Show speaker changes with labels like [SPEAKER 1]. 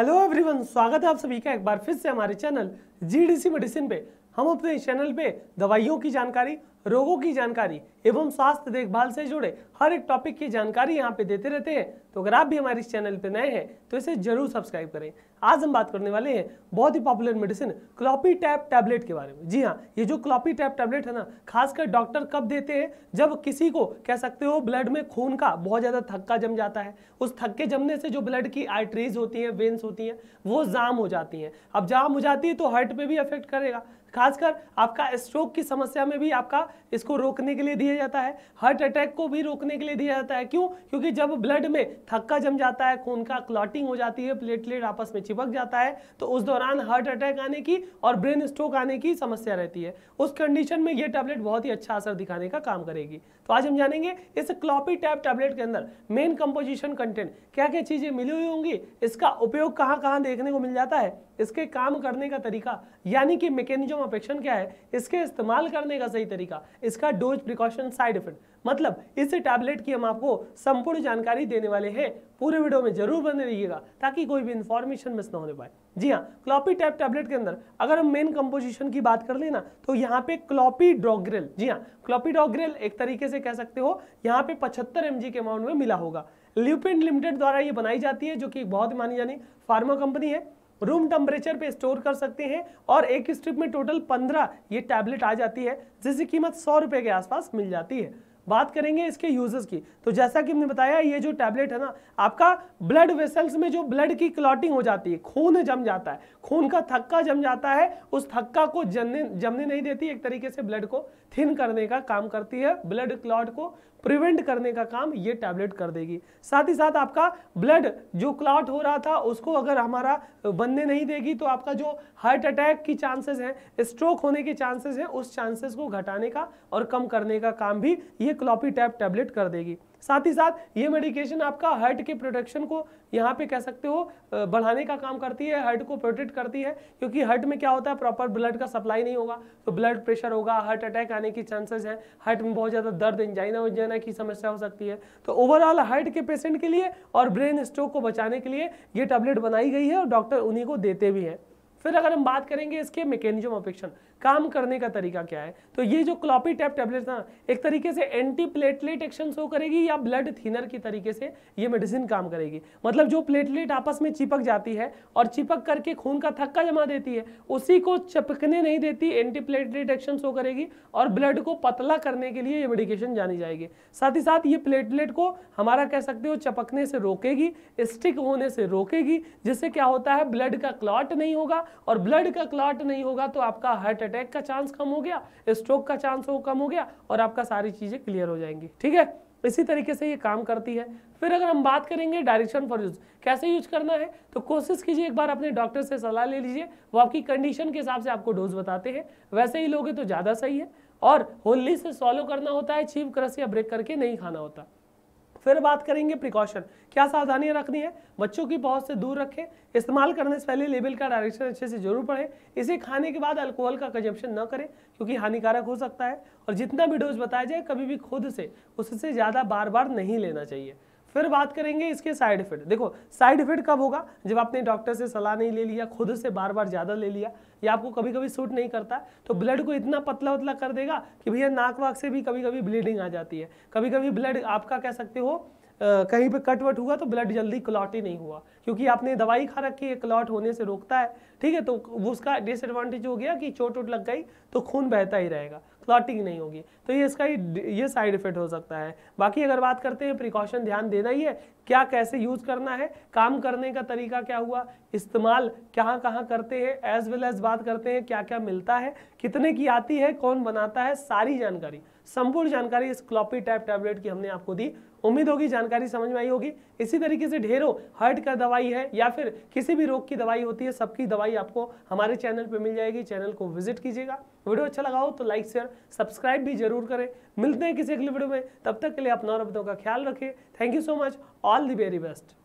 [SPEAKER 1] hello everyone स्वागत है आप सभी का एक बार फिर से हमारे चैनल जीडीसी मेडिसिन पे हम अपने चैनल पे दवाइयों की जानकारी रोगों की जानकारी एवं स्वास्थ्य देखभाल से जुड़े हर एक टॉपिक की जानकारी यहाँ पे देते रहते हैं तो अगर आप भी हमारे इस चैनल पे नए हैं तो इसे जरूर सब्सक्राइब करें आज हम बात करने वाले हैं बहुत ही popular medicine Clopitab tablet के बारे में जी हाँ ये जो क्लॉपी टैप टैबलेट है ना खासकर डॉक्टर कब देते हैं जब किसी को कह सकते हो ब्लड में खून का बहुत ज़्यादा थक्का जम जाता है उस थक्के जमने से जो ब्लड की आर्टरीज होती हैं वेन्स होती हैं वो जाम हो जाती हैं अब जाम हो जाती है तो हार्ट पर भी अफेक्ट करेगा खासकर आपका स्ट्रोक की समस्या में भी आपका इसको रोकने के लिए दिया जाता है हार्ट अटैक को भी रोकने के लिए दिया जाता है क्यों क्योंकि जब ब्लड में थक्का जम जाता है खून का क्लॉटिंग हो जाती है प्लेटलेट आपस में चिपक जाता है तो उस दौरान हार्ट अटैक आने की और ब्रेन स्ट्रोक आने की समस्या रहती है उस कंडीशन में यह टैबलेट बहुत ही अच्छा असर दिखाने का काम करेगी तो आज हम जानेंगे इस क्लॉपी टैप टैबलेट के अंदर मेन कंपोजिशन कंटेंट क्या क्या चीज़ें मिली हुई होंगी इसका उपयोग कहाँ कहाँ देखने को मिल जाता है इसके काम करने का तरीका यानी कि मैकेनिज्म हम अपेक्षण क्या है इसके इस्तेमाल करने का सही तरीका इसका डोज प्रिकॉशन साइड इफेक्ट मतलब इस टैबलेट की हम आपको संपूर्ण जानकारी देने वाले हैं पूरे वीडियो में जरूर बने रहिएगा ताकि कोई भी इन्फॉर्मेशन मिस ना होने पाए जी हाँ क्लॉपी टाइप टैबलेट के अंदर अगर हम मेन कंपोजिशन की बात कर लेना तो यहाँ पे क्लॉपी ड्रॉग्रेल जी हाँ क्लॉपी ड्रॉग्रेल एक तरीके से कह सकते हो यहाँ पे पचहत्तर एम के अमाउंट में मिला होगा लिपिन लिमिटेड द्वारा ये बनाई जाती है जो कि बहुत मानी जानी फार्मा कंपनी है रूम टेम्परेचर पे स्टोर कर सकते हैं और एक स्ट्रिप में टोटल पंद्रह ये टैबलेट आ जाती है जिसकी कीमत सौ रुपये के आसपास मिल जाती है बात करेंगे इसके यूजेस की तो जैसा कि हमने बताया ये जो टैबलेट है ना आपका ब्लड वेसल्स में जो ब्लड की क्लॉटिंग हो जाती है खून जम जाता है खून का थक्का जम जाता है उस थक्का को जमने जमने नहीं देती एक तरीके से ब्लड को थिन करने का काम करती है ब्लड क्लॉट को प्रिवेंट करने का काम ये टैबलेट कर देगी साथ ही साथ आपका ब्लड जो क्लॉट हो रहा था उसको अगर हमारा बनने नहीं देगी तो आपका जो हार्ट अटैक की चांसेस हैं स्ट्रोक होने के चांसेस हैं उस चांसेस को घटाने का और कम करने का काम भी ये क्लॉपी टैप टैबलेट कर देगी साथ ही साथ ये मेडिकेशन आपका हार्ट के प्रोटेक्शन को यहाँ पे कह सकते हो बढ़ाने का काम करती है हार्ट को प्रोटेक्ट करती है क्योंकि हार्ट में क्या होता है प्रॉपर ब्लड का सप्लाई नहीं होगा तो ब्लड प्रेशर होगा हार्ट अटैक आने की चांसेस हैं हार्ट में बहुत ज़्यादा दर्द इंजाइना उंजाइना की समस्या हो सकती है तो ओवरऑल हार्ट के पेशेंट के लिए और ब्रेन स्ट्रोक को बचाने के लिए ये टैबलेट बनाई गई है और डॉक्टर उन्हीं को देते भी हैं फिर अगर हम बात करेंगे इसके मैकेनिज्म ऑफ एक्शन काम करने का तरीका क्या है तो ये जो क्लॉपी टैप टैबलेट ना एक तरीके से एंटी प्लेटलेट एक्शन शो करेगी या ब्लड थिनर की तरीके से ये मेडिसिन काम करेगी मतलब जो प्लेटलेट आपस में चिपक जाती है और चिपक करके खून का थक्का जमा देती है उसी को चिपकने नहीं देती एंटी प्लेटलेट एक्शन शो करेगी और ब्लड को पतला करने के लिए ये मेडिकेशन जानी जाएगी साथ ही साथ ये प्लेटलेट को हमारा कह सकते हो चपकने से रोकेगी स्टिक होने से रोकेगी जिससे क्या होता है ब्लड का क्लॉट नहीं होगा और ब्लड का क्लॉट नहीं होगा तो आपका हार्ट अटैक का चांस कम हो गया स्ट्रोक का चांस हो कम हो गया और आपका सारी चीज़ें क्लियर हो जाएंगी ठीक है इसी तरीके से ये काम करती है फिर अगर हम बात करेंगे डायरेक्शन फॉर यूज़ कैसे यूज करना है तो कोशिश कीजिए एक बार अपने डॉक्टर से सलाह ले लीजिए वो आपकी कंडीशन के हिसाब से आपको डोज बताते हैं वैसे ही लोगे तो ज़्यादा सही है और होली से सॉलो करना होता है चीप क्रस या ब्रेक करके नहीं खाना होता फिर बात करेंगे प्रिकॉशन क्या सावधानियां रखनी है बच्चों की पहुंच से दूर रखें इस्तेमाल करने से पहले लेबल का डायरेक्शन अच्छे से जरूर पढ़ें इसे खाने के बाद अल्कोहल का कंजप्शन न करें क्योंकि हानिकारक हो सकता है और जितना भी डोज बताया जाए कभी भी खुद से उससे ज़्यादा बार बार नहीं लेना चाहिए फिर बात करेंगे इसके साइड इफेक्ट देखो साइड इफेक्ट कब होगा जब आपने डॉक्टर से सलाह नहीं ले लिया खुद से बार बार ज़्यादा ले लिया या आपको कभी कभी सूट नहीं करता तो ब्लड को इतना पतला उतला कर देगा कि भैया नाक वाक से भी कभी कभी ब्लीडिंग आ जाती है कभी कभी ब्लड आपका कह सकते हो कहीं पे कट वट हुआ तो ब्लड जल्दी क्लॉट ही नहीं हुआ क्योंकि आपने दवाई खा रखी है क्लॉट होने से रोकता है ठीक है तो उसका डिसएडवांटेज हो गया कि चोट वोट लग गई तो खून बहता ही रहेगा क्लॉटिंग नहीं होगी तो ये इसका ये साइड इफेक्ट हो सकता है बाकी अगर बात करते हैं प्रिकॉशन ध्यान देना ही है क्या कैसे यूज करना है काम करने का तरीका क्या हुआ इस्तेमाल कहाँ कहाँ करते हैं एज वेल एज बात करते हैं क्या क्या मिलता है कितने की आती है कौन बनाता है सारी जानकारी संपूर्ण जानकारी इस क्लॉपी टाइप टैबलेट की हमने आपको दी उम्मीद होगी जानकारी समझ में आई होगी इसी तरीके से ढेरों हर्ट का दवाई है या फिर किसी भी रोग की दवाई होती है सबकी दवाई आपको हमारे चैनल पर मिल जाएगी चैनल को विजिट कीजिएगा वीडियो अच्छा लगा हो तो लाइक शेयर सब्सक्राइब भी जरूर करें मिलते हैं किसी अगले वीडियो में तब तक के लिए अपना और अपनों का ख्याल रखें thank you so much all the very best